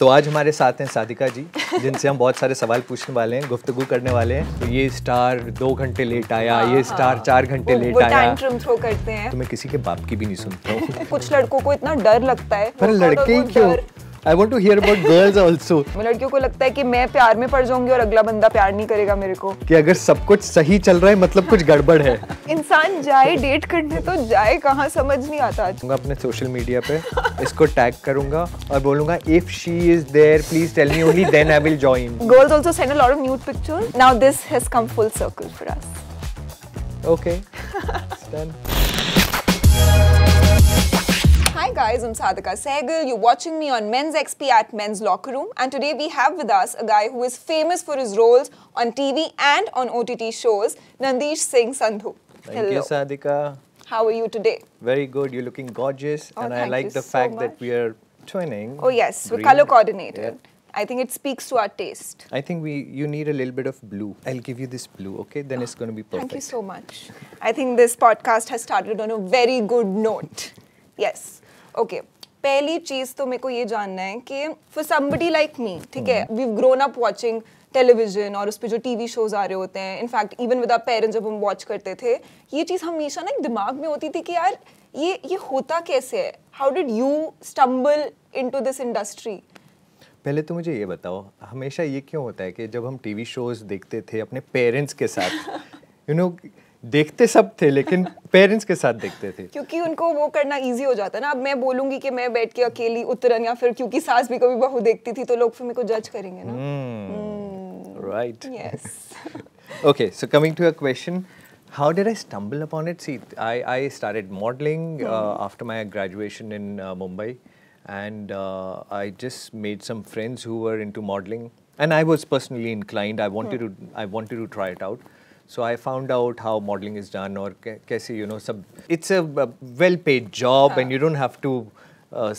तो आज हमारे साथ हैं साधिका जी जिनसे हम बहुत सारे सवाल पूछने वाले हैं गुफ्तगु करने वाले हैं तो ये स्टार दो घंटे लेट आया हाँ, ये हाँ। स्टार चार घंटे लेट आया थ्रो करते हैं तो मैं किसी के बाप की भी नहीं सुनता कुछ लड़कों को इतना डर लगता है पर लड़के ही क्यों I want to hear about girls also लड़कियों को लगता है कि मैं प्यार में पड़ जाऊंगी और अगला बंदा प्यार नहीं करेगा मेरे को कि अगर सब कुछ सही चल रहा है मतलब कुछ गड़बड़ है इंसान जाए डेट करने तो जाए कहाँ समझ नहीं आता अपने सोशल मीडिया पे इसको टैग करूंगा और बोलूंगा if she is there please tell me only then I will join girls also send a lot of nude pictures now this has come full circle for us okay done Hi guys, I'm Sadhika Sehgal. You're watching me on Men's XP at Men's Locker Room. And today we have with us a guy who is famous for his roles on TV and on OTT shows, Nandish Singh Sandhu. Thank Hello. you, Sadhika. How are you today? Very good. You're looking gorgeous. Oh, and I like the so fact much. that we are twinning. Oh yes, green. we're color coordinated. I think it speaks to our taste. I think we you need a little bit of blue. I'll give you this blue, okay? Then oh, it's going to be perfect. Thank you so much. I think this podcast has started on a very good note. Yes. Okay पहली चीज तो मेरे को ये जानना है कि for somebody like me ठीक है we grown up watching television और उस पर जो टीवी शोज आ रहे होते हैं in fact even with our parents जब हम वॉच करते थे ये चीज़ हमेशा ना एक दिमाग में होती थी कि यार ये ये होता कैसे है how did you stumble into this industry पहले तो मुझे ये बताओ हमेशा ये क्यों होता है कि जब हम टीवी शोज देखते थे अपने पेरेंट्स के साथ यू you नो know, देखते सब थे लेकिन पेरेंट्स के साथ देखते थे क्योंकि उनको वो करना इजी हो जाता है ना अब मैं बोलूंगी कि मैं बैठ के अकेली उतरन या फिर क्योंकि सास भी कभी बहू देखती थी तो लोग फिर मेरे को जज करेंगे ना right yes okay so coming to a question how did I stumble upon it see I I started modelling after my graduation in Mumbai and I just made some friends who were into modelling and I was personally inclined I wanted to I wanted to try it out So I found out how modeling is done or kaise, you know, sub, it's a well-paid job and you don't have to uh,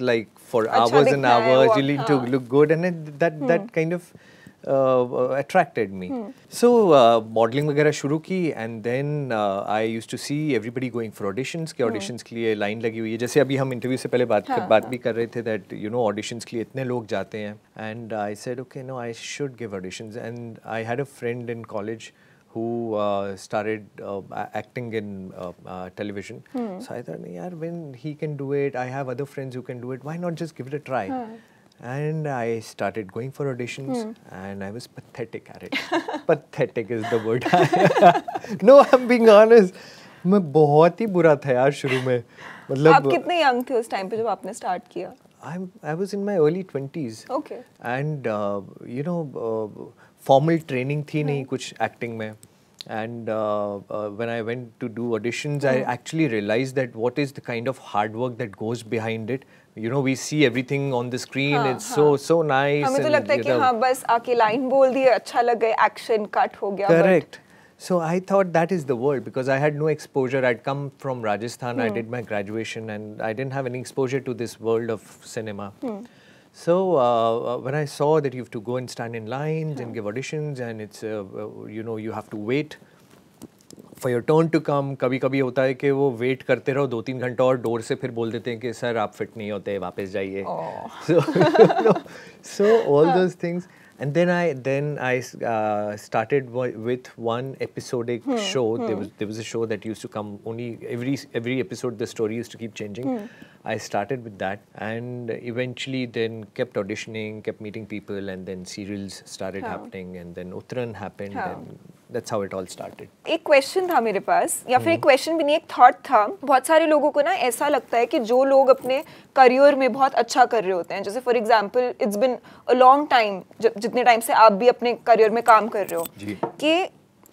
like for hours and hours. You need to look good and it, that, that hmm. kind of attracted me so modelling वगैरह शुरू की and then I use to see everybody going for auditions के auditions hmm. के लिए line लगी हुई है जैसे अभी हम इंटरव्यू से पहले बात हाँ, बात हाँ. भी कर रहे थे दैट यू नो ऑडिशंस के लिए इतने लोग जाते हैं and I said okay no I should give auditions and I had a friend in college who uh, started uh, acting in uh, uh, television. Hmm. So I thought, yaar when he can do it, I have other friends who can do it. Why not just give it a try? Hmm. and I started going for auditions hmm. and I was pathetic at it. pathetic is the word. no, I'm being honest. मैं बहुत ही बुरा था यार शुरू में मतलब आप कितने यंग थे उस टाइम पे जब आपने start i was in my early 20s. Okay. And, uh, you know, uh, formal training thi hmm. nahi kuch acting mein. And uh, when I went to do auditions, I hmm. actually realized that what is the kind of hard work that goes behind it. You know we see everything on the screen it's so so nice हमें तो लगता है कि हाँ बस आके line बोल दिए अच्छा लग एक्शन कट हो गया correct So I thought that is the world because I had no exposure. I'd come from Rajasthan. Mm. I hmm. did my graduation and I didn't have any exposure to this world of cinema. Mm. So uh, uh, when I saw that you have to go and stand in lines mm. and hmm. give auditions and it's, uh, uh, you know, you have to wait for your turn to come कभी कभी होता है कि वो wait करते रहो दो तीन घंटे और डोर से फिर बोल देते हैं कि सर आप फिट नहीं होते वापस जाइए so all those things and then I then I started with one episode एक show there was a show that use to come only every every episode the story use to keep changing I started with that and eventually then kept auditioning kept meeting people and then serials started happening and then Uttaran happened and that's how it all started एक question था मेरे पास या फिर एक question भी नहीं एक thought था बहुत सारे लोगों को ना ऐसा लगता है कि जो लोग अपने करियर में बहुत अच्छा कर रहे होते हैं जैसे for example it's been a long time जितने टाइम से आप भी अपने करियर में काम कर रहे हो कि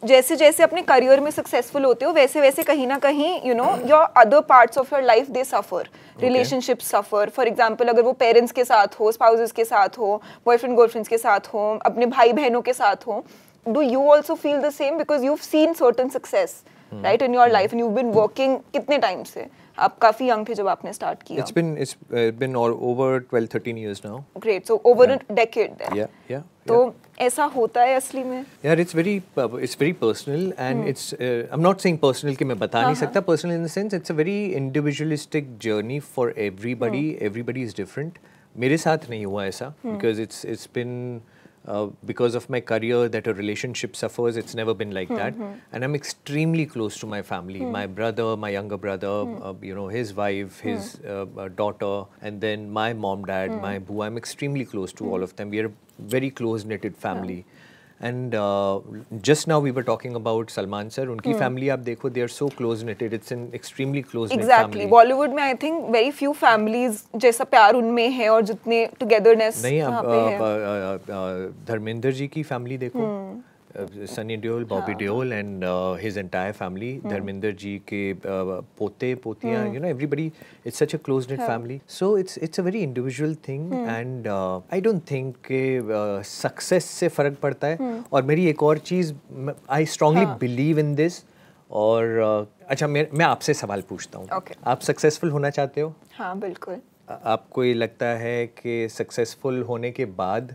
जैसे जैसे अपने करियर में सक्सेसफुल होते हो वैसे वैसे कहीं ना कहीं you know your other parts of your life they suffer relationship suffer for example अगर वो पेरेंट्स के साथ हो स्पाउस के साथ हो बॉयफ्रेंड गर्लफ्रेंड्स के साथ हो अपने भाई बहनों के साथ हो do you also feel the same because you've seen certain success hmm. right in your hmm. life and you've been working kitne time se आप काफी यंग थे जब आपने स्टार्ट किया it's been it's been over 12 13 years now great so over a decade yeah yeah तो ऐसा होता है असली में यार it's very it's very personal and it's I am not saying personal कि मैं बता नहीं हाँ, हाँ. सकता personal in the sense it's a very individualistic journey for everybody everybody is different मेरे साथ नहीं हुआ ऐसा because it's it's been Uh, because of my career that a relationship suffers. It's never been like mm -hmm. that. Hmm. And I'm extremely close to my family. Mm. My brother, my younger brother, mm. uh, you know, his wife, hmm. his uh, uh, daughter, and then my mom, dad, hmm. my boo. I'm extremely close to all of them. We are a very close-knitted family. Yeah. And just now we were talking about Salman sir उनकी family hmm. आप देखो they are so close knitted it's an extremely close exactly Bollywood में I think very few families जैसा प्यार उनमें है और जितने टुगेदरनेस नहीं आप धर्मेंद्र जी की फैमिली देखो hmm. Sunny Deol Bobby Deol and his entire family Dharmendra ji के पोते पोतियाँ you know everybody it's such a close knit family so it's it's a very individual thing and I don't think के सक्सेस से फ़र्क पड़ता है हाँ। और मेरी एक और चीज़ I strongly believe in this और uh, अच्छा मैं आपसे सवाल पूछता हूँ आप सक्सेसफुल होना चाहते हो हाँ बिल्कुल आपको ये लगता है कि सक्सेसफुल होने के बाद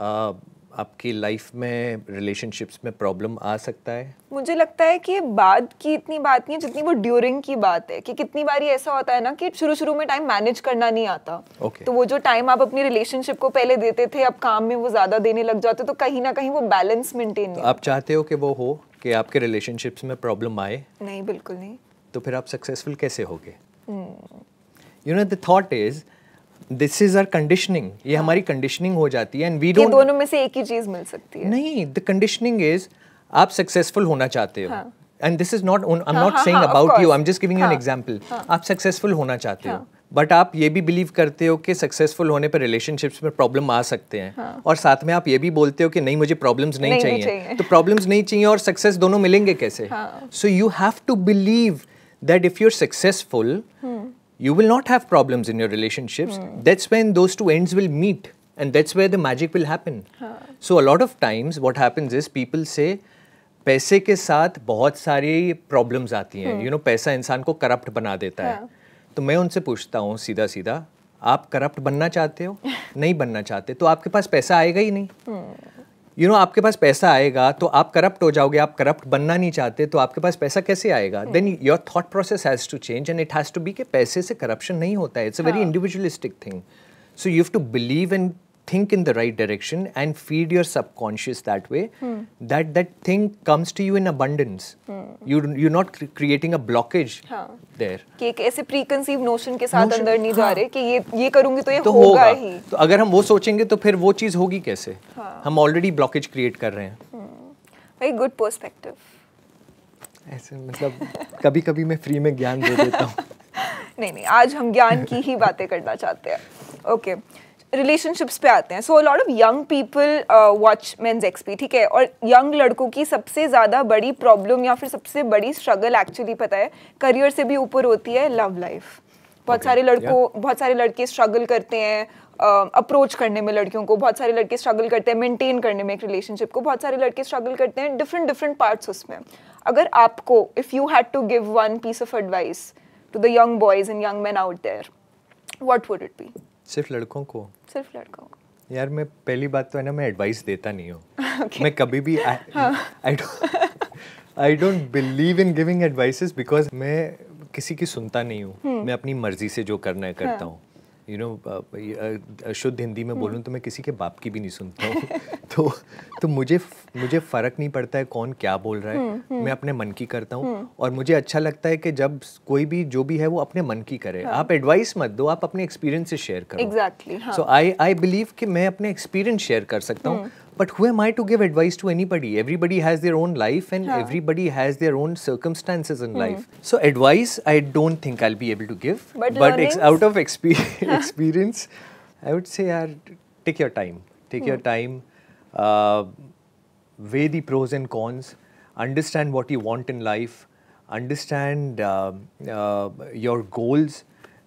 uh, आपकी लाइफ में रिलेशनशिप्स में प्रॉब्लम आ सकता है मुझे लगता है कि बाद की इतनी बात नहीं है जितनी वो ड्यूरिंग की बात है कि कितनी बार ऐसा होता है ना कि शुरू शुरू में टाइम मैनेज करना नहीं आता okay. तो वो जो टाइम आप अपनी रिलेशनशिप को पहले देते थे अब काम में वो ज़्यादा देने लग जाते तो कहीं ना कहीं वो बैलेंस मेंटेन तो आप चाहते हो कि वो हो कि आपके रिलेशनशिप्स में प्रॉब्लम आए नहीं बिल्कुल नहीं तो फिर आप सक्सेसफुल कैसे होगे you know the thought is this is our conditioning ये हमारी कंडीशनिंग हाँ। हो जाती है एंड वी डोंट दोनों में से एक ही चीज मिल सकती है नहीं द कंडीशनिंग इज आप सक्सेसफुल होना चाहते हो and this is not I am not saying about you I am just giving you an example आप सक्सेसफुल होना चाहते हो बट हाँ। आप ये भी बिलीव करते हो कि सक्सेसफुल होने पर रिलेशनशिप्स में प्रॉब्लम आ सकते हैं हाँ. और साथ में आप ये भी बोलते हो कि नहीं मुझे प्रॉब्लम्स नहीं, नहीं चाहिए तो प्रॉब्लम्स नहीं चाहिए और सक्सेस दोनों मिलेंगे कैसे so you have to believe that if you are successful you will not have problems in your relationships. Mm. That's when those two ends will meet and that's where the magic will happen. Huh. So a lot of times what happens is people say, पैसे के साथ बहुत सारी problems आती हैं you know you know, पैसा इंसान को करप्ट बना देता yeah. है तो मैं उनसे पूछता हूँ सीधा सीधा आप करप्ट बनना चाहते हो नहीं बनना चाहते तो आपके पास पैसा आएगा ही नहीं hmm. यू नो आपके पास पैसा आएगा तो आप करप्ट हो जाओगे आप करप्ट बनना नहीं चाहते तो आपके पास पैसा कैसे आएगा then your thought process has to change and it has to be के पैसे से करप्शन नहीं होता है it's a very individualistic thing so you have to believe in think in the right direction and feed your subconscious that way hmm. that that thing comes to you in abundance hmm. you you're not cre creating a blockage huh. there कि ek aise preconceived notion ke sath andar nahi ja rahe ki ye ye karungi to ye hoga, ये तो होगा, होगा ही तो अगर हम वो सोचेंगे तो फिर वो चीज होगी कैसे हाँ. हम ऑलरेडी ब्लॉकेज क्रिएट कर रहे हैं वेरी गुड पर्सपेक्टिव ऐसे मतलब कभी कभी मैं फ्री में ज्ञान दे देता हूँ नहीं नहीं आज हम ज्ञान की ही बातें करना चाहते हैं ओके okay. रिलेशनशिप्स पे आते हैं so lot of young people watch men's XP ठीक है और यंग लड़कों की सबसे ज़्यादा बड़ी प्रॉब्लम या फिर सबसे बड़ी स्ट्रगल एक्चुअली पता है करियर से भी ऊपर होती है लव लाइफ बहुत okay. सारे लड़कों yeah. बहुत सारे लड़के स्ट्रगल करते हैं अप्रोच uh, करने में लड़कियों को बहुत सारे लड़के स्ट्रगल करते हैं मेंटेन करने में एक रिलेशनशिप को बहुत सारे लड़के स्ट्रगल करते हैं डिफरेंट डिफरेंट पार्ट्स उसमें अगर आपको if you had to give one piece of advice to the young boys and young man out there what would it be सिर्फ लड़कों को सिर्फ लड़कों को यार मैं पहली बात तो है ना मैं एडवाइस देता नहीं हूँ okay. मैं कभी भी I I don't believe in giving advices because मैं किसी की सुनता नहीं हूँ hmm. मैं अपनी मर्जी से जो करना है करता हाँ। हूँ यू नो शुद्ध हिंदी में hmm. बोलूँ तो मैं किसी के बाप की भी नहीं सुनता हूँ तो तो मुझे मुझे फ़र्क नहीं पड़ता है कौन क्या बोल रहा है हम्म, हम्म। मैं अपने मन की करता हूँ हम्म। और मुझे अच्छा लगता है कि जब कोई भी जो भी है वो अपने मन की करे हाँ। आप एडवाइस मत दो आप अपने एक्सपीरियंस से शेयर करो exactly so I I believe कि मैं अपने एक्सपीरियंस शेयर कर सकता हूँ but who am I to give advice to anybody everybody has their own life and everybody has their own circumstances in life so advice I don't think I be able to give but out of experience I would say यार take your time take your time uh, weigh the pros and cons, understand what you want in life, understand uh, uh, your goals,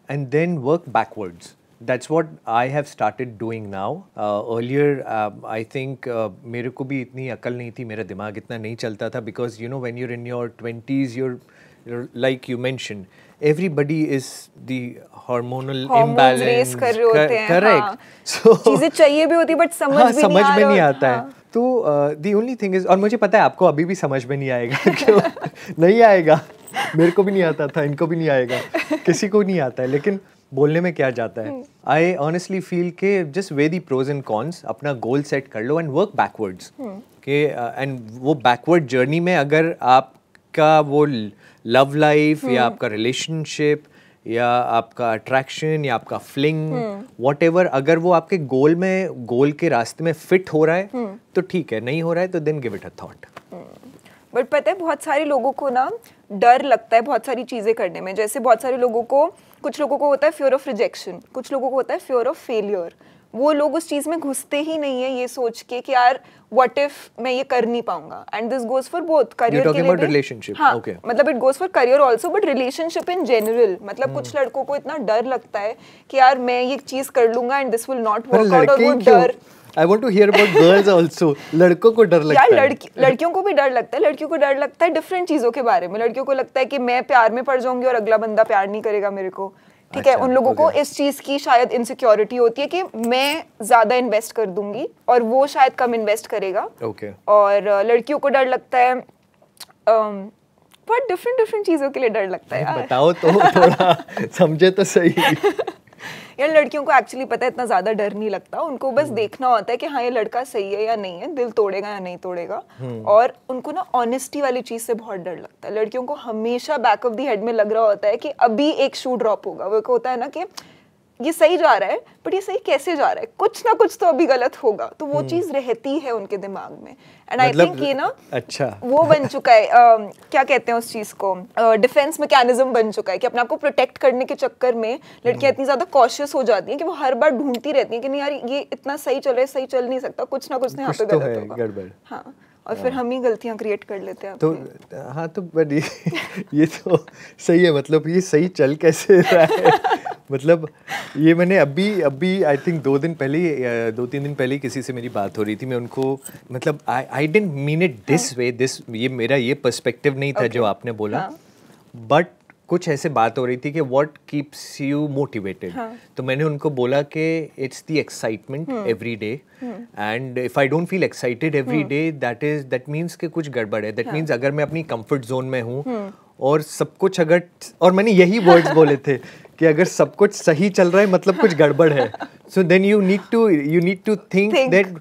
and then work backwards. That's what I have started doing now. Uh, earlier, uh, I think uh, मेरे को भी इतनी अकल नहीं थी मेरा दिमाग इतना नहीं चलता था because you know when you're in your 20s you're like you mentioned everybody is the hormonal imbalance कर रहे होते हैं correct हाँ। so चीजें चाहिए भी होती बट समझ हाँ, भी समझ नहीं में नहीं आता हाँ. है तो दी ओनली थिंग इज और मुझे पता है आपको अभी भी समझ में नहीं आएगा क्यों नहीं आएगा मेरे को भी नहीं आता था इनको भी नहीं आएगा किसी को नहीं आता है लेकिन बोलने में क्या जाता है आई ऑनेस्टली फील के just weigh the pros and cons अपना गोल सेट कर लो एंड वर्क बैकवर्ड्स के एंड uh, वो बैकवर्ड जर्नी में अगर आपका वो लव लाइफ hmm. या आपका रिलेशनशिप या आपका अट्रैक्शन या आपका फ्लिंग वॉट अगर वो आपके गोल में गोल के रास्ते में फिट हो रहा है hmm. तो ठीक है नहीं हो रहा है तो then give it a thought but पता है बहुत सारे लोगों को ना डर लगता है बहुत सारी चीज़ें करने में जैसे बहुत सारे लोगों को कुछ लोगों को होता है फ्योर ऑफ रिजेक्शन कुछ लोगों को होता है फ्योर ऑफ फेलियर वो लोग उस चीज़ में घुसते ही नहीं है ये सोच के कि यार व्हाट इफ मैं ये कर नहीं पाऊंगा and this goes for both career के लिए रिलेशनशिप हाँ मतलब it goes for career also but relationship in general मतलब कुछ hmm. लड़कों को इतना डर लगता है कि यार मैं ये चीज कर लूंगा and this will not work out और वो डर I want to hear about girls also लड़कों को डर लगता है लड़की लड़कियों को भी डर लगता है लड़कियों को डर लगता है डिफरेंट चीजों के बारे में लड़कियों को लगता है कि मैं प्यार में पड़ जाऊंगी और अगला बंदा प्यार नहीं करेगा मेरे को ठीक है अच्छा, उन लोगों को इस चीज़ की शायद इनसिक्योरिटी होती है कि मैं ज़्यादा इन्वेस्ट कर दूंगी और वो शायद कम इन्वेस्ट करेगा ओके और लड़कियों को डर लगता है बहुत डिफरेंट डिफरेंट चीज़ों के लिए डर लगता है बताओ तो थोड़ा समझे तो सही यार लड़कियों को एक्चुअली पता है इतना ज़्यादा डर नहीं लगता उनको बस हम्म। देखना होता है कि हाँ ये लड़का सही है या नहीं है दिल तोड़ेगा या नहीं तोड़ेगा हम्म। और उनको ना ऑनेस्टी वाली चीज़ से बहुत डर लगता है लड़कियों को हमेशा बैक ऑफ दी हेड में लग रहा होता है कि अभी एक शू ड्रॉप होगा वो होता है ना कि ये सही जा रहा है बट ये सही कैसे जा रहा है कुछ ना कुछ तो अभी गलत होगा तो वो हम्म। चीज रहती है उनके दिमाग में एंड आई थिंक ये ना अच्छा वो बन चुका है आ, क्या कहते हैं उस चीज को डिफेंस uh, मैकेनिज्म बन चुका है कि अपने आप को प्रोटेक्ट करने के चक्कर में लड़कियां हम्म। इतनी ज्यादा कॉशियस हो जाती हैं कि वो हर बार ढूंढती रहती हैं कि नहीं यार ये इतना सही चल रहा है सही चल नहीं सकता कुछ ना कुछ तो यहाँ पे तो गलत होगा हाँ और फिर हाँ। हम ही गलतियां क्रिएट कर लेते हैं तो हाँ तो बड़ी ये, ये तो सही है मतलब ये सही चल कैसे रहा है मतलब ये मैंने अभी अभी आई थिंक दो दिन पहले दो तीन दिन पहले किसी से मेरी बात हो रही थी मैं उनको मतलब I didn't mean it this way this ये मेरा ये पर्सपेक्टिव नहीं था okay. जो आपने बोला बट हाँ. कुछ ऐसे बात हो रही थी कि वॉट कीप्स यू मोटिवेटेड तो मैंने उनको बोला कि it's the excitement every day and if I don't feel excited every day that is that means कि कुछ गड़बड़ है दैट मीन्स हाँ। अगर मैं अपनी कंफर्ट जोन में हूँ हाँ। और सब कुछ अगर और मैंने यही वर्ड्स बोले थे कि अगर सब कुछ सही चल रहा है मतलब कुछ गड़बड़ है so then you need to you need to think that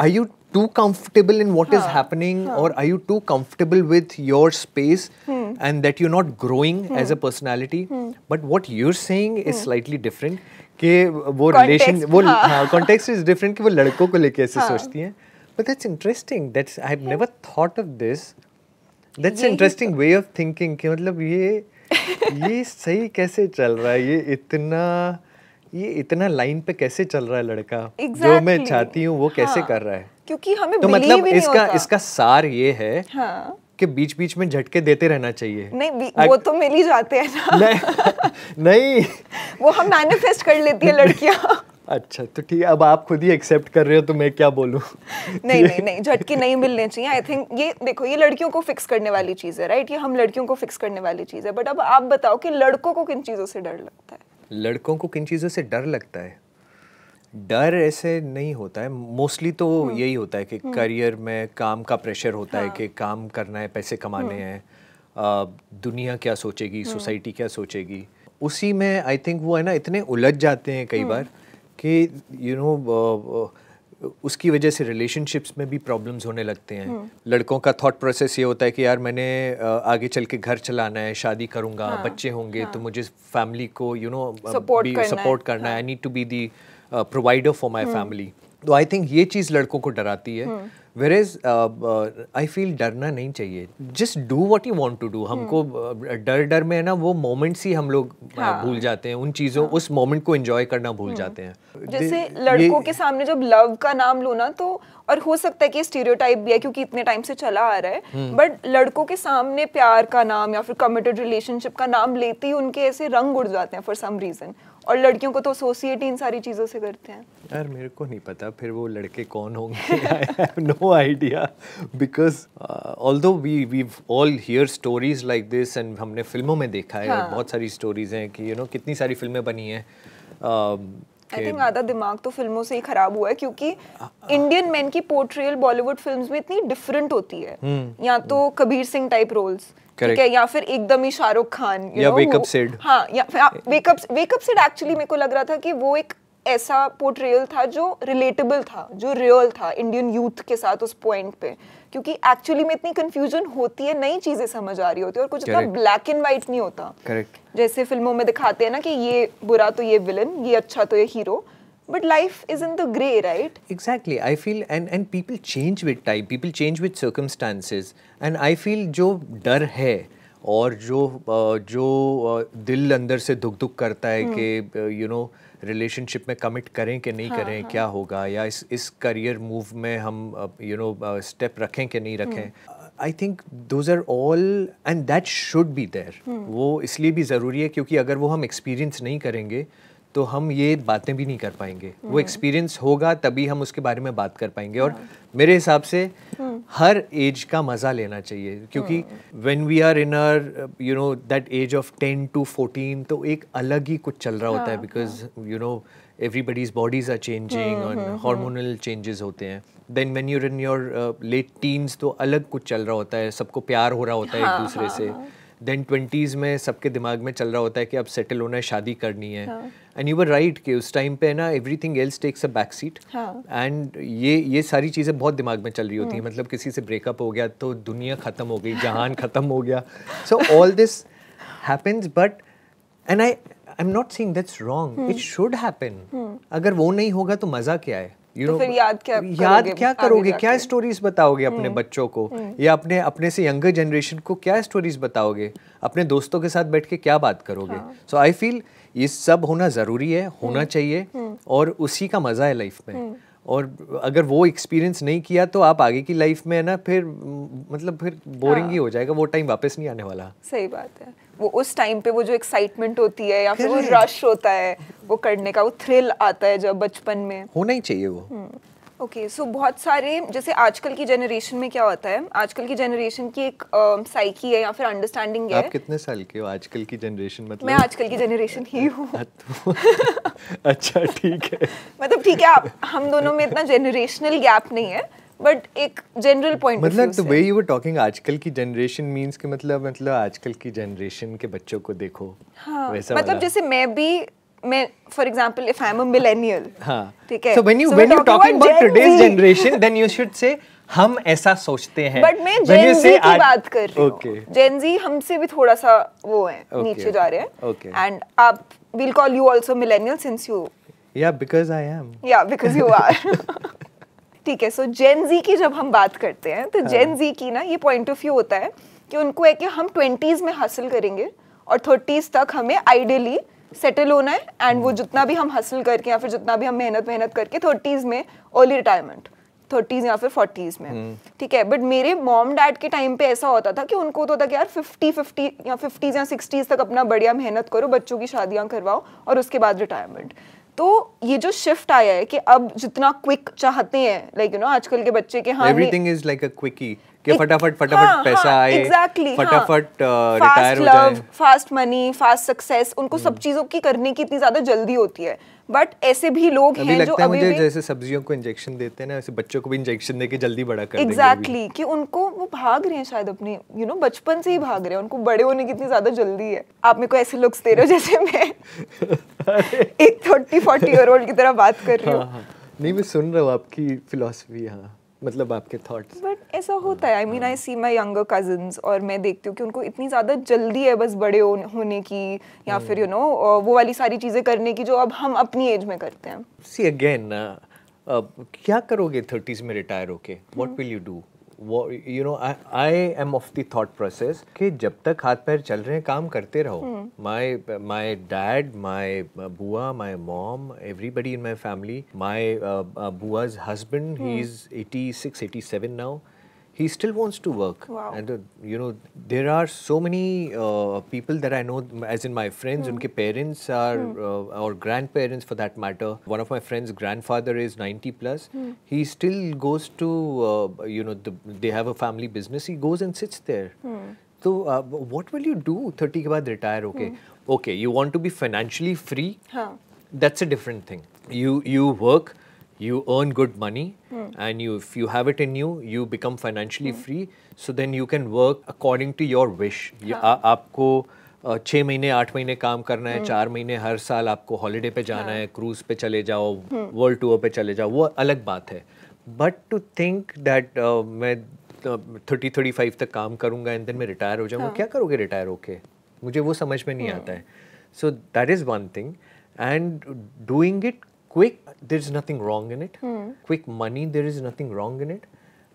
I you too comfortable in what is happening और I you too comfortable with your space and that you not growing as a personality but what you are saying is slightly different कि वो relation वो context is different कि वो लड़कों को लेके ऐसे सोचती हैं but that's interesting that's I have never thought of this that's interesting way of thinking कि मतलब ये ये सही कैसे चल रहा है ये इतना ये इतना लाइन पे कैसे चल रहा है लड़का exactly. जो मैं चाहती हूँ वो कैसे हाँ. कर रहा है क्योंकि हमें तो मतलब भी इसका होता। इसका सार ये है हाँ. कि बीच बीच में झटके देते रहना चाहिए नहीं आ, वो तो मिल ही जाते हैं ना नहीं, नहीं वो हम मैनिफेस्ट कर लेती है लड़कियाँ अच्छा तो ठीक अब आप खुद ही एक्सेप्ट कर रहे हो तो मैं क्या बोलूँ नहीं नहीं नहीं झटके नहीं मिलने चाहिए आई थिंक ये देखो ये लड़कियों को फिक्स करने वाली चीज़ है राइट ये हम लड़कियों को फिक्स करने वाली चीज़ है बट अब आप बताओ कि लड़कों को किन चीज़ों से डर लगता है लड़कों को किन चीज़ों से डर लगता है डर ऐसे नहीं होता है मोस्टली तो हम्म। यही होता है कि करियर हम्म। में काम का प्रेशर होता हाँ। है कि काम करना है पैसे कमाने हम्म। हैं दुनिया क्या सोचेगी सोसाइटी क्या सोचेगी उसी में आई थिंक वो है ना इतने उलझ जाते हैं कई बार कि यू नो uh, uh, उसकी वजह से रिलेशनशिप्स में भी प्रॉब्लम्स होने लगते हैं हम्म। लड़कों का थॉट प्रोसेस ये होता है कि यार मैंने uh, आगे चल के घर चलाना है शादी करूँगा हाँ, बच्चे होंगे हाँ, तो मुझे फैमिली को यू नो सपोर्ट करना है I need to be the provider for my family तो आई थिंक ये चीज़ लड़कों को डराती है हम्म। वेर इज आई फील डरना नहीं चाहिए just do what you want to do हमको uh, डर डर में है ना वो मोमेंट्स ही हम लोग uh, हाँ. भूल जाते हैं उन चीज़ों हाँ. उस मोमेंट को एंजॉय करना भूल hmm. जाते हैं जैसे लड़कों के सामने जब लव का नाम लो ना तो और हो सकता है कि स्टीरियोटाइप भी है क्योंकि इतने टाइम से चला आ रहा है बट hmm. लड़कों के सामने प्यार का नाम या फिर कमिटेड रिलेशनशिप का नाम लेते ही उनके ऐसे रंग उड़ जाते हैं फॉर सम रीजन और लड़कियों को तो एसोसिएट ही इन सारी चीज़ों से करते हैं यार मेरे को नहीं पता फिर वो लड़के कौन होंगे I have no idea because although we we all hear stories like this and हमने फिल्मों में देखा है हाँ. बहुत सारी स्टोरीज हैं कि यू you नो know, कितनी सारी फिल्में बनी हैं आई um, थिंक आधा दिमाग तो फिल्मों से ही खराब हुआ है क्योंकि इंडियन हाँ, मैन हाँ। की पोर्ट्रेयल बॉलीवुड फिल्म्स में इतनी डिफरेंट होती है हम्म। या तो कबीर सिंह टाइप रोल्स ठीक है या फिर एकदम ही शाहरुख खान या वेकअप हाँ या वेकअप वेकअप एक्चुअली मेरे को लग रहा था कि वो एक ऐसा पोर्ट्रियल था जो रिलेटेबल था जो रियल था इंडियन यूथ के साथ उस पॉइंट पे क्योंकि एक्चुअली में इतनी कंफ्यूजन होती है नई चीजें समझ आ रही होती है और कुछ इतना ब्लैक एंड व्हाइट नहीं होता करेक्ट जैसे फिल्मों में दिखाते हैं ना कि ये बुरा तो ये विलन ये अच्छा तो ये hero but life is in the gray right exactly i feel and and people change with time people change with circumstances and i feel jo dar hai और जो जो दिल अंदर से दुख दुख करता है कि यू नो रिलेशनशिप में कमिट करें कि नहीं हाँ, करें हाँ. क्या होगा या इस इस करियर मूव में हम यू नो स्टेप रखें कि नहीं रखें I think those are all and that should be there वो इसलिए भी ज़रूरी है क्योंकि अगर वो हम एक्सपीरियंस नहीं करेंगे तो हम ये बातें भी नहीं कर पाएंगे वो एक्सपीरियंस हम्म। होगा तभी हम उसके बारे में बात कर पाएंगे और हाँ। मेरे हिसाब से हम्म। हर एज का मज़ा लेना चाहिए क्योंकि when we are in our you know that age of ten to fourteen तो एक अलग ही कुछ चल रहा होता है because you know everybody's bodies are changing और हार्मोनल चेंजेस होते हैं then when you're in your late teens तो अलग कुछ चल रहा होता है सबको प्यार हो रहा होता है एक हाँ, दूसरे हाँ, से देन ट्वेंटीज़ में सबके दिमाग में चल रहा होता है कि अब सेटल होना है शादी करनी है एंड यू वर राइट कि उस टाइम पे ना everything else takes a back seat and ये ये सारी चीज़ें बहुत दिमाग में चल रही होती हैं हाँ। मतलब किसी से ब्रेकअप हो गया तो दुनिया ख़त्म हो गई जहान ख़त्म हो गया so all this happens but and I I am not saying that's wrong it should happen अगर वो नहीं होगा तो मज़ा क्या है you तो फिर याद क्या याद क्या करोगे क्या स्टोरीज बताओगे अपने हम्म, बच्चों को हम्म। या अपने अपने से यंगर जनरेशन को क्या स्टोरीज बताओगे अपने दोस्तों के साथ बैठ के क्या बात करोगे सो आई फील ये सब होना ज़रूरी है होना हम्म, चाहिए और उसी का मज़ा है लाइफ में और अगर वो एक्सपीरियंस नहीं किया तो आप आगे की लाइफ में है ना फिर मतलब फिर बोरिंग हाँ। ही हो जाएगा वो टाइम वापस नहीं आने वाला सही बात है वो उस टाइम पे वो जो एक्साइटमेंट होती है या फिर वो रश होता है वो करने का वो थ्रिल आता है जब बचपन में होना ही चाहिए वो okay hmm, okay, so so बहुत सारे जैसे आजकल की जनरेशन में क्या होता है आजकल की जनरेशन की एक साइकी है या फिर अंडरस्टैंडिंग है आप कितने साल के हो आजकल की जनरेशन मतलब मैं आजकल की जनरेशन ही हूँ तो। अच्छा ठीक है मतलब ठीक है आप हम दोनों में इतना जनरेशनल गैप नहीं है बट एक जनरल पॉइंट मतलब the way you were talking आजकल की जनरेशन मींस के मतलब मतलब आजकल की जनरेशन के बच्चों को देखो हाँ, मतलब जैसे मैं भी मैं for example if I am a millennial हां ठीक है so when you when you talking about today's generation then you should say हम ऐसा सोचते हैं बट मैं जेन जी की आज... बात कर रही हूँ okay. जी हमसे भी थोड़ा सा वो है okay. नीचे जा रहे हैं एंड आप will call you also millennial since you yeah because I am yeah because you are ठीक है सो जी की जब हम बात करते हैं तो जी हाँ। की ना ये पॉइंट ऑफ व्यू होता है कि उनको है कि हम ट्वेंटीज़ में हासिल करेंगे और थर्टीज़ तक हमें आइडियली सेटल होना है एंड वो हाँ। जितना भी हम हासिल करके या फिर जितना भी हम मेहनत मेहनत करके थर्टीज़ में ओली रिटायरमेंट थर्टीज़ या फिर फोर्टीज़ में हम्म। ठीक है बट मेरे मॉम डैड के टाइम पे ऐसा होता था कि उनको तो था कि यार फिफ्टी फिफ्टी या फिफ्टीज़ या सिक्सटीज़ तक अपना बढ़िया मेहनत करो बच्चों की शादियाँ करवाओ और उसके बाद रिटायरमेंट तो ये जो शिफ्ट आया है कि अब जितना क्विक चाहते हैं लाइक यू नो आजकल के बच्चे के हाँ everything is like a quickie कि फटाफट फटाफट हाँ, पैसा हाँ, आए exactly, हाँ। फटाफट हाँ, uh, रिटायर हो जाए फास्ट मनी फास्ट सक्सेस उनको सब हम्म। चीजों की करने की इतनी ज्यादा जल्दी होती है बट ऐसे भी लोग हैं जो अभी मुझे भी जैसे सब्जियों को इंजेक्शन देते हैं ना ऐसे बच्चों को भी इंजेक्शन देके जल्दी बड़ा कर exactly, देंगे कि उनको वो भाग रहे हैं शायद अपने यू you नो know, बचपन से ही भाग रहे हैं उनको बड़े होने की इतनी ज्यादा जल्दी है आप मेरे को ऐसे लुक्स दे रहे हो जैसे मैं एक थर्टी फोर्टी ईयर ओल्ड की तरह बात कर रही हूँ हाँ, हाँ। नहीं मैं सुन रहा हूँ आपकी फिलोसफी हाँ मतलब आपके थॉट्स बट ऐसा होता है I mean I see my younger cousins और मैं देखती हूँ कि उनको इतनी ज़्यादा जल्दी है बस बड़े होने की या फिर यू नो hmm. वो वाली सारी चीज़ें करने की जो अब हम अपनी एज में करते हैं सी अगेन क्या करोगे थर्टीज में रिटायर होके व्हाट विल यू डू वो you know I am of the thought process कि जब तक हाथ पैर चल रहे हैं काम करते रहो my my dad my bua my mom everybody in my family my bua's husband he is 86 87 now he still wants to work. Wow. And uh, you know, there are so many uh, people that I know, as in my friends, mm. parents are, mm. uh, or grandparents for that matter. One of my friends' grandfather is 90 plus. Mm. He still goes to, uh, you know, the, they have a family business. He goes and sits there. Hmm. So uh, what will you do 30 ke baad retire? Okay, hmm. okay, you want to be financially free. Huh. That's a different thing. You you work you earn good money mm. and you if you have it in you you become financially mm. free so then you can work according to your wish हाँ. आपको छः महीने आठ महीने काम करना है hmm. चार महीने हर साल आपको हॉलीडे पे जाना हाँ। है क्रूज पे चले जाओ वर्ल्ड hmm. टूर पे चले जाओ वो अलग बात है बट टू थिंक दैट मैं थर्टी थर्टी फाइव तक काम करूँगा एंड देन मैं रिटायर हो जाऊँगा हाँ। क्या करोगे रिटायर होके मुझे वो समझ में नहीं hmm. आता है so that is one thing and doing it Quick, there's nothing wrong in it. Hmm. Quick money, there is nothing wrong in it.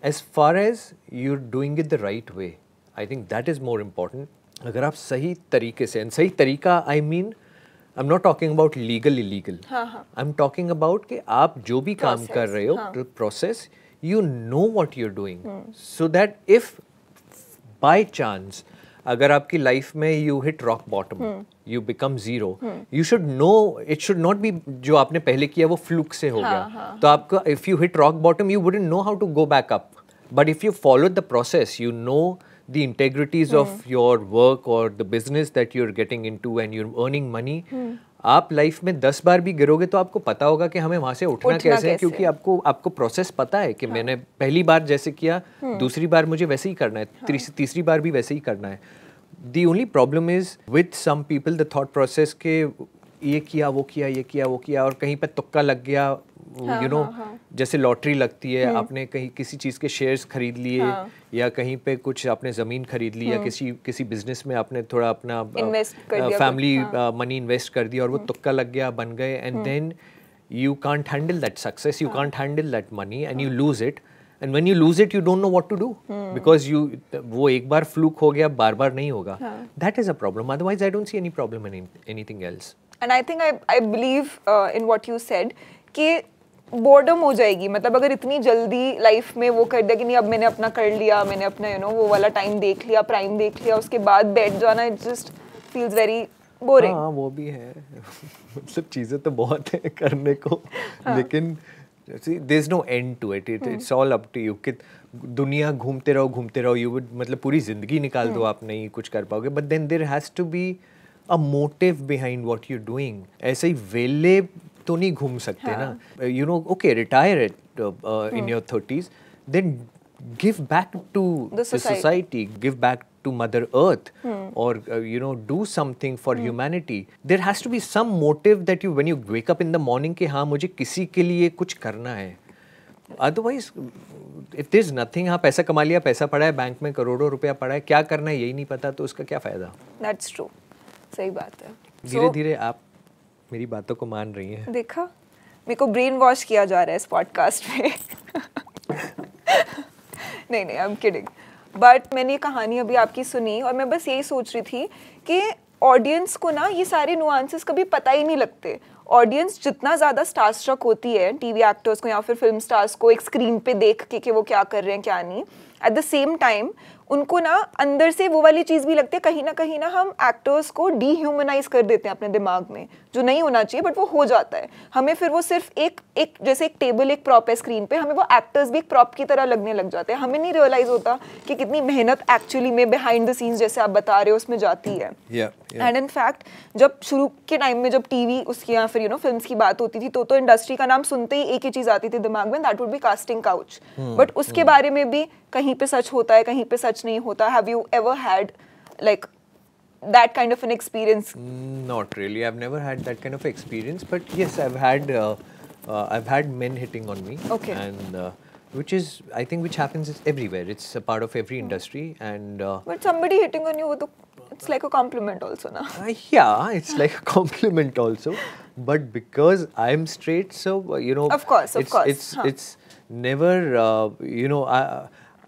As far as you're doing it the right way, I think that is more important. अगर आप सही तरीके से and सही तरीका I mean I am not talking about legal illegal I am talking about कि आप जो भी process, काम कर रहे you process you know what you're doing so that if by chance अगर आपकी लाइफ में you hit rock bottom you become zero you should know it should not be जो आपने पहले किया वो फ्लूक से हो हाँ, गया हाँ, तो आपका if you hit rock bottom you wouldn't know how to go back up but if you follow the process you know the integrities of of hmm. your work or the business that you're getting into and you're earning money money hmm. आप life में दस बार भी गिरोगे तो आपको पता होगा कि हमें वहां से उठना, उठना कैसे है क्योंकि आपको आपको प्रोसेस पता है कि हाँ। मैंने पहली बार जैसे किया हम्म। दूसरी बार मुझे वैसे ही करना है हाँ। तीसरी बार भी वैसे ही करना है the only problem is with some people the thought process के ये किया वो किया ये किया वो किया और कहीं पर तुक्का लग गया यू हाँ, नो you know, हाँ, हाँ। जैसे लॉटरी लगती है हम्म। आपने कहीं किसी चीज़ के शेयर्स खरीद लिए या कहीं पे कुछ आपने ज़मीन खरीद ली या हम्म। किसी किसी बिजनेस में आपने थोड़ा अपना फैमिली मनी इन्वेस्ट कर दिया और वो हम्म। तुक्का लग गया बन गए and then you can't handle that success you can't handle that money and you lose it and when you lose it you don't know what to do because you वो एक बार फ्लूक हो गया बार बार नहीं होगा that is a problem otherwise I don't see any problem any anything else and I think I I believe in what you said कि boredom हो जाएगी मतलब अगर इतनी जल्दी लाइफ में वो कर दिया कि नहीं अब मैंने अपना कर लिया मैंने अपना यू you नो know, वो वाला टाइम देख लिया प्राइम देख लिया उसके बाद बैठ जाना it just feels very boring हाँ वो भी है मतलब चीज़ें तो बहुत है करने को हाँ. लेकिन there is no end to it it it's all up to you कि दुनिया घूमते रहो घूमते रहो यू वुड मतलब पूरी ज़िंदगी निकाल hmm. दो हम्म। आप नहीं कुछ कर पाओगे but then there has to be a motive behind what you doing ऐसे ही वेले तो नहीं घूम सकते हाँ. ना you know okay retire at in your thirties then give back to the society give back to mother earth hmm. or uh, you know do something for hmm. humanity there has to be some motive that you when you wake up in the morning कि हाँ मुझे किसी के लिए कुछ करना है otherwise if there is nothing हाँ पैसा कमा लिया पैसा पड़ा है बैंक में करोड़ों रुपया पड़ा है क्या करना है यही नहीं पता तो उसका क्या फ़ायदा दैट्स ट्रू सही बात है धीरे so, धीरे आप मेरी बातों को मान रही हैं देखा मेरे को ब्रेन वॉश किया जा रहा है इस पॉडकास्ट में नहीं नहीं आई एम किडिंग बट मैंने ये कहानी अभी आपकी सुनी और मैं बस यही सोच रही थी कि ऑडियंस को ना ये सारे नुआंसेस कभी पता ही नहीं लगते ऑडियंस जितना ज़्यादा स्टार स्ट्रक होती है टीवी एक्टर्स को या फिर फिल्म स्टार्स को एक स्क्रीन पे देख के कि वो क्या कर रहे हैं क्या नहीं एट द सेम टाइम उनको ना अंदर से वो वाली चीज़ भी लगती है कहीं ना कहीं ना हम एक्टर्स को डीह्यूमनाइज कर देते हैं अपने दिमाग में जो नहीं होना चाहिए बट वो हो जाता है हमें फिर वो सिर्फ एक एक जैसे एक टेबल एक प्रॉप है स्क्रीन पे हमें वो एक्टर्स भी एक प्रॉप की तरह लगने लग जाते हैं हमें नहीं रियलाइज होता कि कितनी मेहनत एक्चुअली में बिहाइंड द सीन्स जैसे आप बता रहे हो उसमें जाती है एंड इन फैक्ट जब शुरू के टाइम में जब टीवी उसकी या फिर यू नो फिल्म की बात होती थी तो तो इंडस्ट्री का नाम सुनते ही एक ही चीज़ आती थी दिमाग में that would be casting couch but उसके hmm. बारे में भी कहीं पे सच होता है कहीं पे सच नहीं होता have you ever had like that kind of an experience mm, not really i've never had that kind of experience but yes i've had uh, uh, i've had men hitting on me okay and uh, which is i think which happens everywhere it's a part of every hmm. industry and but somebody hitting on you it's like a compliment also now yeah it's like a compliment also but because i'm straight so you know of course of it's, course it's huh. it's never you know I,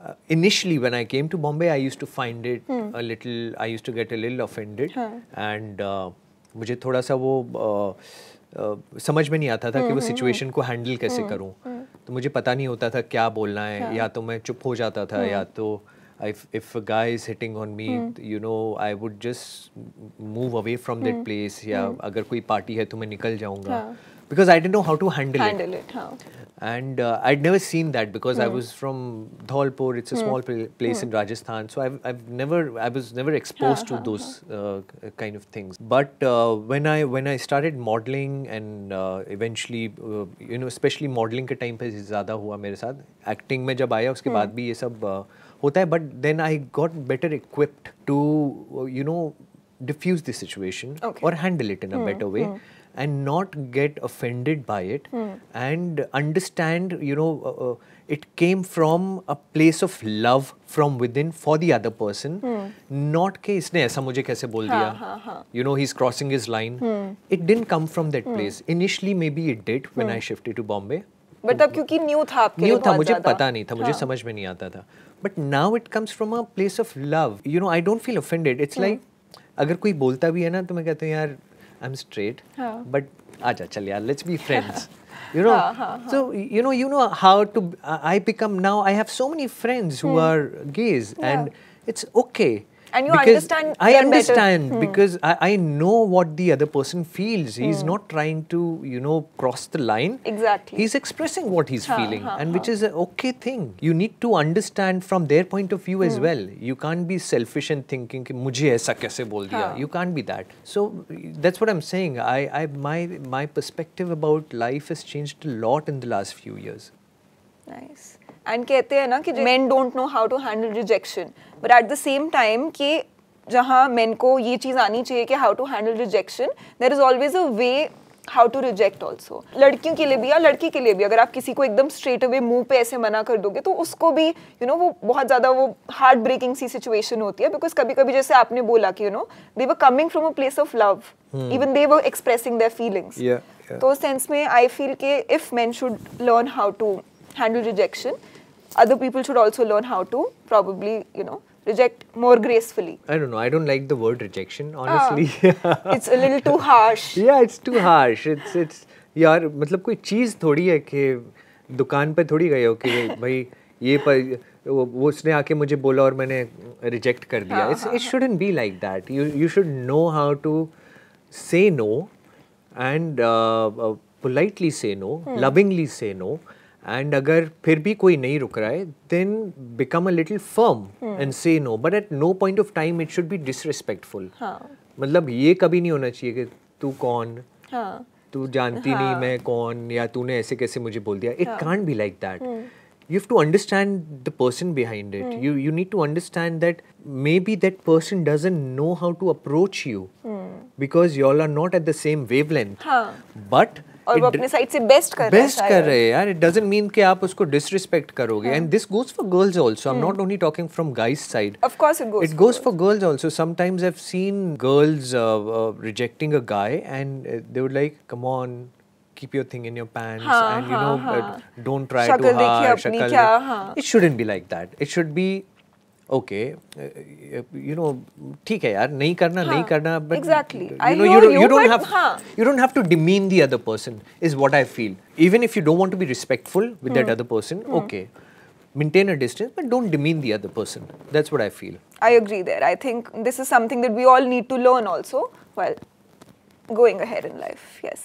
uh, initially when I came to Bombay, I used to find it hmm. a little, I used to get a little offended hmm. and uh, मुझे थोड़ा सा वो uh, uh, समझ में नहीं आता था कि वो सिचुएशन को हैंडल कैसे करूं तो मुझे पता नहीं होता था क्या बोलना है हाँ. या तो मैं चुप हो जाता था या तो if if a guy is hitting on me hmm. you know I would just move away from hmm. that place yeah, hmm. agar koi party hai to main nikal jaunga yeah. because I didn't know how to handle, handle it. it huh? And uh, I'd never seen that because I hmm. was from Dholpur. It's a hmm. small place hmm. in Rajasthan, so I've, I've never I was never exposed huh, to those uh, kind of things. But uh, when I when I started modeling and uh, eventually uh, you know especially modeling के time पे ज़्यादा हुआ मेरे साथ acting में जब आया उसके बाद भी ये सब होता है. But then I got better equipped to uh, you know diffuse the situation okay. or handle it in a better way and not get offended by it mm. and understand you know uh, uh, it came from a place of love from within for the other person hmm. not ke isne you know he's crossing his line hmm. it didn't come from that hmm. place initially maybe it did when i shifted to bombay But तब क्योंकि new था आपके new था मुझे पता नहीं था मुझे हाँ. समझ में नहीं आता था but now it comes from a place of love you know I don't feel offended it's like, अगर कोई बोलता भी है ना तो मैं कहता हूँ यार I'm straight, but aja Chaliya, let's be friends. you know, so you know, you know how to. I become now. I have so many friends who hmm. are gays, yeah. and it's okay. And you because understand. I understand better. Hmm. because hmm. I, I, know what the other person feels. He's hmm. not trying to, you know, cross the line. Exactly. He's expressing what he's ha, feeling, ha, and ha. which is an okay thing. You need to understand from their point of view as hmm. well. You can't be selfish and thinking, "Mujhe aisa kaise bol diya." You can't be that. So that's what I'm saying. I, I my my perspective about life has changed a lot in the last few years. Nice. And कहते हैं ना कि man don't know how to handle rejection but at the same time कि जहाँ man को ये चीज़ आनी चाहिए कि how to handle rejection there is always a way how to reject also लड़कियों के लिए भी या लड़की के लिए भी अगर आप किसी को एकदम स्ट्रेट अवे मुंह पे ऐसे मना कर दोगे तो उसको भी यू you नो know, वो बहुत ज़्यादा वो हार्ट ब्रेकिंग सी सिचुएशन होती है बिकॉज कभी कभी जैसे आपने बोला कि you know they were coming from a place of love even they were expressing their feelings तो उस सेंस में आई फील के if man should learn how to handle rejection other people should also learn how to probably, you know, reject more gracefully. I don't know. I don't like the word rejection, honestly. Ah, it's a little too harsh. yeah, it's too harsh. It's it's यार मतलब कोई चीज़ थोड़ी है कि दुकान पे थोड़ी गए हो कि भाई ये पर वो, वो उसने आके मुझे बोला और मैंने रिजेक्ट कर दिया it's it shouldn't be like that you you should know how to say no and politely say no lovingly say no and अगर फिर भी कोई नहीं रुक रहा है then become a little firm and say no but at no point of time it should be disrespectful मतलब ये कभी नहीं होना चाहिए कि तू कौन हाँ। तू जानती नहीं हाँ। मैं कौन या तूने ऐसे कैसे मुझे बोल दिया it can't be like that you have to understand the person behind it you you need to understand that maybe that person doesn't know how to approach you because you all are not at the same wavelength but और वो अपने side से best कर best कर रहे हैं यार it doesn't mean कि आप उसको डिसरिस्पेक्ट करोगे and this goes for girls also I am not only talking from guys side of course it goes it goes for girls also sometimes I have seen girls rejecting a guy and they would like come on keep your thing in your pants हाँ, and you हाँ, know uh, हाँ. don't try shakal hard shakal, हाँ। it shouldn't be like that it should be okay uh, uh, you know theek hai yaar nahi karna nahi but exactly you I know you, you, you don't have you don't have to demean the other person is what i feel even if you don't want to be respectful with that hmm. other person hmm. okay maintain a distance but don't demean the other person that's what i feel i agree there i think this is something that we all need to learn also while going ahead in life yes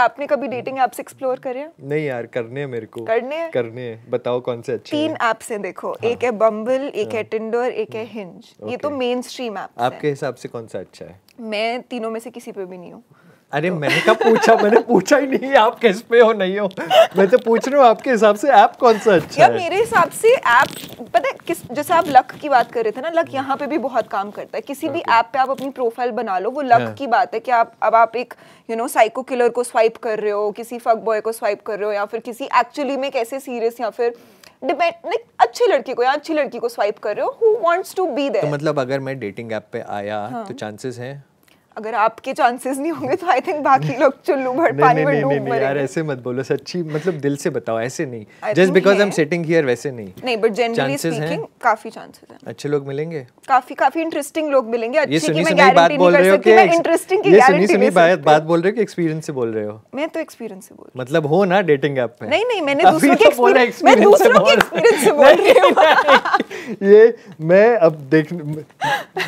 आपने कभी dating apps explore करे नहीं यार करने हैं मेरे को करने है? करने हैं बताओ कौन से अच्छे तीन ऐप्स हैं देखो हाँ। एक है बम्बल एक हाँ। है टिंडर एक है हिंज हाँ। हम्म। ये तो मेन स्ट्रीम ऐप आपके हिसाब से कौन सा अच्छा है मैं तीनों में से किसी पे भी नहीं हूँ अरे मैंने कब पूछा मैंने पूछा ही नहीं आप किस पे हो नहीं हो मैं तो पूछ रहा हूँ आपके हिसाब से ऐप कौन सा अच्छा या है मेरे हिसाब से ऐप पता है किस जैसे आप लक की बात कर रहे थे ना लक यहाँ पे भी बहुत काम करता है किसी भी ऐप पे आप अपनी प्रोफाइल बना लो वो लक हाँ। की बात है कि आप अब आप एक यू नो साइको किलर को स्वाइप कर रहे हो किसी फक बॉय को स्वाइप कर रहे हो या फिर किसी एक्चुअली में कैसे सीरियस या फिर डिपेंड लाइक अच्छी लड़की को या अच्छी लड़की को स्वाइप कर रहे हो who wants to be there मतलब अगर मैं डेटिंग ऐप पे आया हाँ। तो चांसेस हैं अगर आपके चांसेस नहीं होंगे तो आई थिंक बाकी लोग चुल्लू भर पानी में डूब मरेंगे यार ऐसे मत बोलो सच्ची मतलब दिल से बताओ ऐसे नहीं just because I am sitting here वैसे नहीं नहीं बट जनरली स्पीकिंग काफी चांसेस हैं अच्छे लोग मिलेंगे काफी काफी इंटरेस्टिंग लोग मिलेंगे अच्छे की मैं गारंटी नहीं कर कि मैं इंटरेस्टिंग की गारंटी नहीं सुनी बात बात बोल रहे हो कि एक्सपीरियंस से बोल रहे हो मैं तो एक्सपीरियंस से बोल मतलब हो ना डेटिंग ऐप पे नहीं नहीं मैंने तो दूसरों के एक्सपीरियंस मैं दूसरों के एक्सपीरियंस से बोल रही हूं ये मैं अब देख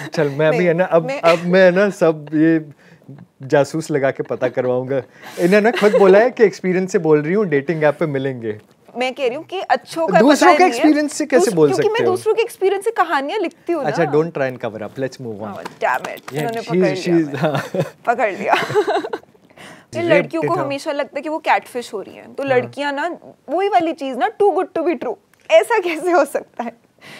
चल मैं अभी है ना अब अब मैं ना सब ये जासूस लगा के पता करवाऊंगा इन्होंने खुद बोला है कि एक्सपीरियंस से बोल रही हूँ डेटिंग ऐप पे मिलेंगे मैं कह रही हूँ कि अच्छों का दूसरों के एक्सपीरियंस से कैसे बोल सकते हो क्योंकि मैं दूसरों के एक्सपीरियंस से कहानियां लिखती हूँ अच्छा don't try and cover up let's move on damn it इन्होंने पकड़ लिया हाँ। पकड़ लिया लड़कियों को हमेशा लगता है कि वो कैटफिश हो रही हैं तो हाँ। लड़कियां ना वही वाली चीज ना too good to be true ऐसा कैसे हो सकता है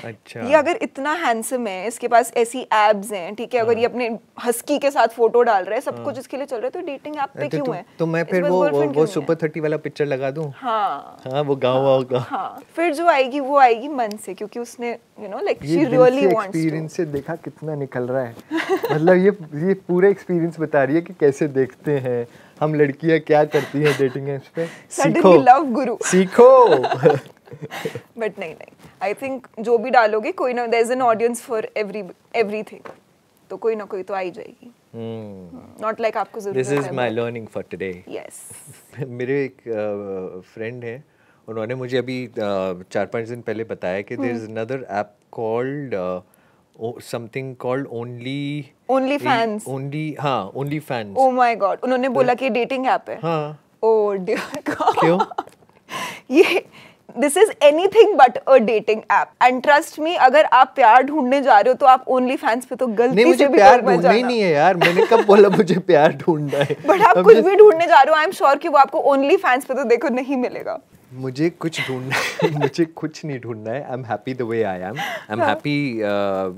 अच्छा ये अगर इतना हैंडसम है इसके पास ऐसी एब्स हैं ठीक है अगर ये हाँ। अपने हस्की के साथ फोटो डाल रहा है सब हाँ। कुछ इसके लिए चल रहा है तो डेटिंग ऐप पे अच्छा, क्यों तो है तो मैं फिर वो वो सुपर थर्टी वाला पिक्चर लगा दूं हाँ हाँ वो गाँव वाव का फिर जो आएगी वो आएगी मन से क्योंकि उसने you know like she really wants experience से देखा कितना निकल रहा है मतलब ये ये पूरा एक्सपीरियंस बता रही है कि कैसे देखते हैं हम लड़कियां क्या करती हैं डेटिंग एप्स पे सीखो लव गुरु सीखो बट नहीं नहीं आई थिंक जो भी डालोगे कोई ना there is an audience for every everything तो कोई ना कोई तो आ ही जाएगी नॉट hmm. Like hmm. आपको this is my learning for today yes मेरे एक फ्रेंड uh, है उन्होंने मुझे अभी uh, चार पांच दिन पहले बताया कि there is another app called something called only OnlyFans only हाँ OnlyFans oh my God उन्होंने बोला तो कि डेटिंग ऐप है हाँ ओ डियर गॉड क्यों ये this is anything but a dating app and trust me अगर आप प्यार ढूंढने जा रहे हो तो आप ओनली फैंस पे तो गलती नहीं, मुझे से भी प्यार ढूंढना ही नहीं है यार मैंने कब बोला मुझे प्यार ढूंढना है बट आप कुछ भी ढूंढने जा रहे हो आई एम श्योर कि वो आपको ओनली फैंस पे तो देखो नहीं मिलेगा मुझे कुछ ढूंढना है मुझे कुछ नहीं ढूंढना है I am happy the way I am I am happy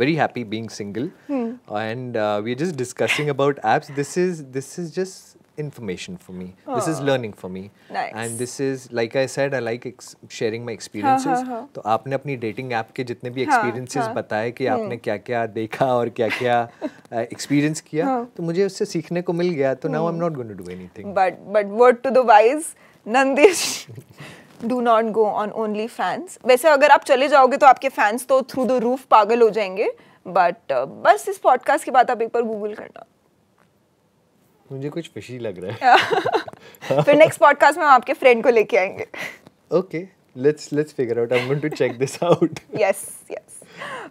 very happy being single and we are just discussing about apps this is this is just information for me. Oh. This is learning for me. Nice. And this is like I said, I like sharing my experiences. हाँ, हाँ, हाँ. तो आपने अपनी dating app के जितने भी हाँ, experiences हाँ, हाँ. बताए कि आपने हम्म। क्या क्या देखा और क्या क्या एक्सपीरियंस uh, किया हाँ. तो मुझे उससे सीखने को मिल गया तो now I am not going to do anything but but word to the wise Nandish do not go on OnlyFans वैसे अगर आप चले जाओगे तो आपके फैंस तो थ्रू द रूफ पागल हो जाएंगे बट uh, बस इस पॉडकास्ट के बाद आप एक बार गूगल करना मुझे कुछ फिशी लग रहा है फिर नेक्स्ट पॉडकास्ट में हम आपके फ्रेंड को लेके आएंगे okay let's let's figure out I am going to check this out yes yes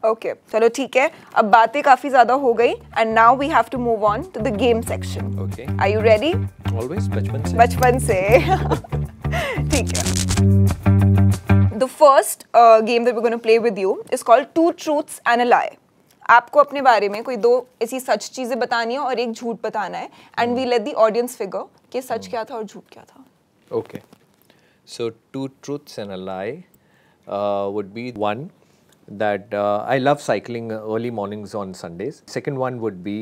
okay चलो ठीक है अब बातें काफी ज्यादा हो गई and now we have to move on to the game section okay are you ready always बचपन से बचपन से ठीक है the first game that we are gonna play with you is called two truths and a lie आपको अपने बारे में कोई दो ऐसी सच चीजें बतानी है और एक झूठ बताना है and we let the audience figure कि सच hmm. क्या था और झूठ क्या था okay so two truths and a lie would be one that I love cycling early mornings on Sundays second one would be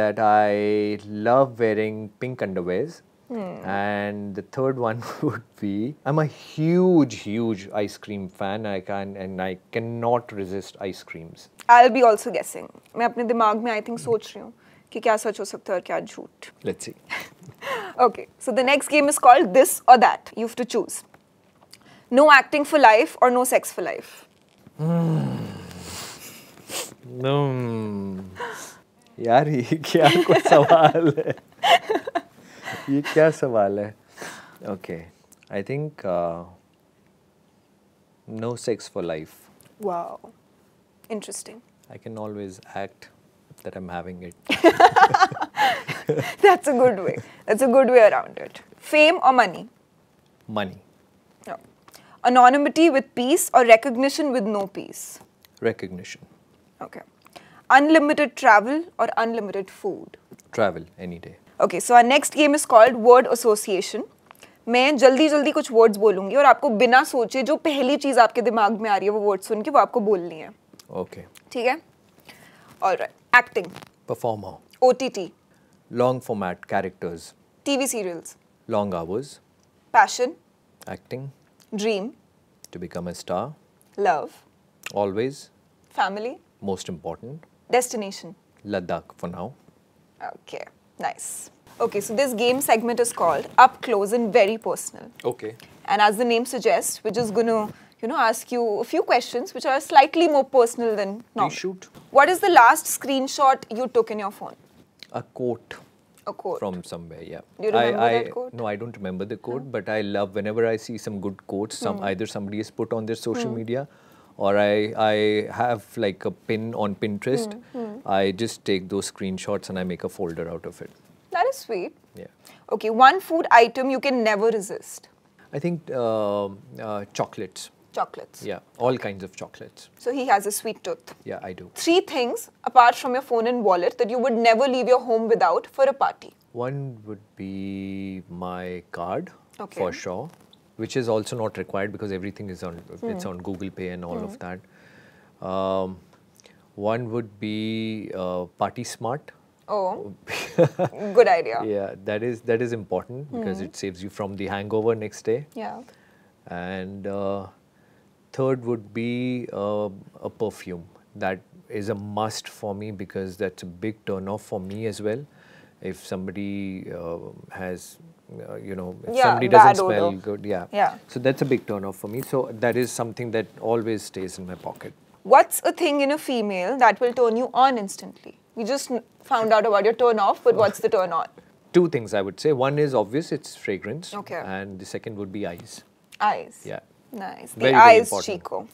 that I love wearing pink underwears Mm. And the third one would be I'm a huge, huge ice cream fan. I can and I cannot resist ice creams. I'll be also guessing. मैं अपने दिमाग में I think सोच रही हूँ कि क्या सच हो सकता है और क्या झूठ. Let's see. okay, so the next game is called this or that. You have to choose. No acting for life or no sex for life. Mm. No. यार ये क्या कुछ सवाल है ये क्या सवाल है okay I think no sex for life wow interesting I can always that I'm having it. That's a good way. That's a good way around it. Fame or money? Money. No. Anonymity with peace or recognition with no peace? Recognition. Okay. Unlimited travel or unlimited food? Travel any day. Okay so our next game is called word association मैं जल्दी जल्दी कुछ words बोलूंगी और आपको बिना सोचे जो पहली चीज़ आपके दिमाग में आ रही है वो वर्ड सुन के वो आपको बोलनी है ओके ठीक है और acting performer OTT long format characters TV serials long hours passion acting dream to become a star love always family most important destination Ladakh for now okay Nice. Okay, so this game segment is called Up Close and Very Personal. Okay. And as the name suggests, we're just going to, you know, ask you a few questions which are slightly more personal than normal. Please shoot. What is the last screenshot you took in your phone? A quote. A quote. From somewhere, yeah. Do you remember I, I, that quote? No, I don't remember the quote, hmm. but I love whenever I see some good quotes, some hmm. either somebody has put on their social hmm. media or I, I have like a pin on Pinterest, hmm, hmm. I just take those screenshots and I make a folder out of it. That is sweet. Yeah. Okay, one food item you can never resist. I think uh, uh, chocolates. Chocolates. Yeah, all kinds of chocolates. So he has a sweet tooth. Yeah, I do. Three things apart from your phone and wallet that you would never leave your home without for a party. One would be my card, okay. for sure which is also not required because everything is on mm. it's hmm. on Google Pay and all mm. of hmm. that. Um, one would be uh, Party Smart. Oh, good idea. Yeah, that is that is important because hmm. it saves you from the hangover next day. Yeah. And uh, third would be uh, a perfume that is a must for me because that's a big turn off for me as well. If somebody uh, has uh, you know, if yeah, somebody doesn't smell odor. good, yeah. yeah. So that's a big turn off for me. So that is something that always stays in my pocket. What's a thing in a female that will turn you on instantly? We just found out about your turn off, but what's the turn on? Two things I would say. One is obvious, it's fragrance. Okay. And the second would be eyes. Eyes. Yeah. Nice. The very, eyes, Chico.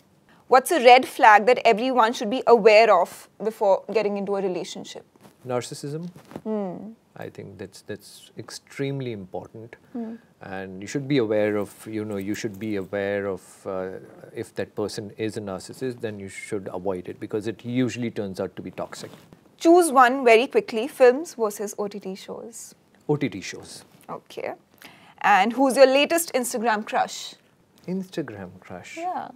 What's a red flag that everyone should be aware of before getting into a relationship? Narcissism. Hmm. I think that's that's extremely important, mm. and you should be aware of you know you should be aware of uh, if that person is a narcissist, then you should avoid it because it usually turns out to be toxic. Choose one very quickly: films versus OTT shows. OTT shows. Okay, and who's your latest Instagram crush? Instagram crush. Yeah.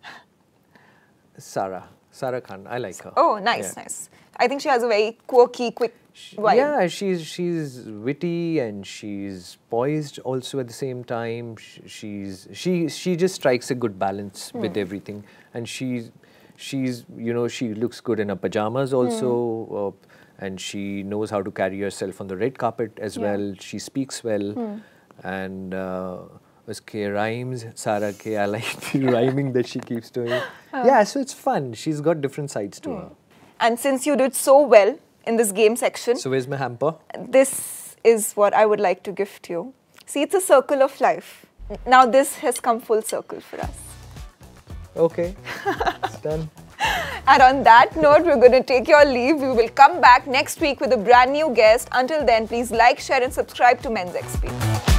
Sarah. Sarah Khan. I like her. Oh, nice, yeah. nice. I think she has a very quirky, quick she, yeah, she's she's witty and she's poised also at the same time. She, she's she she just strikes a good balance mm. with everything, and she's she's you know she looks good in her pajamas also. Mm. Uh, and she knows how to carry herself on the red carpet as yeah. well. She speaks well, mm. and uh, rhymes Sarah के I like the rhyming that she keeps doing. Oh. Yeah, so it's fun. She's got different sides to mm. her. And since you did so well in this game section. So where's my hamper? This is what I would like to gift you. See, it's a circle of life. Now this has come full circle for us. Okay, it's done. And on that note, we're going to take your leave. We will come back next week with a brand new guest. Until then, please like, share and subscribe to Men's XP.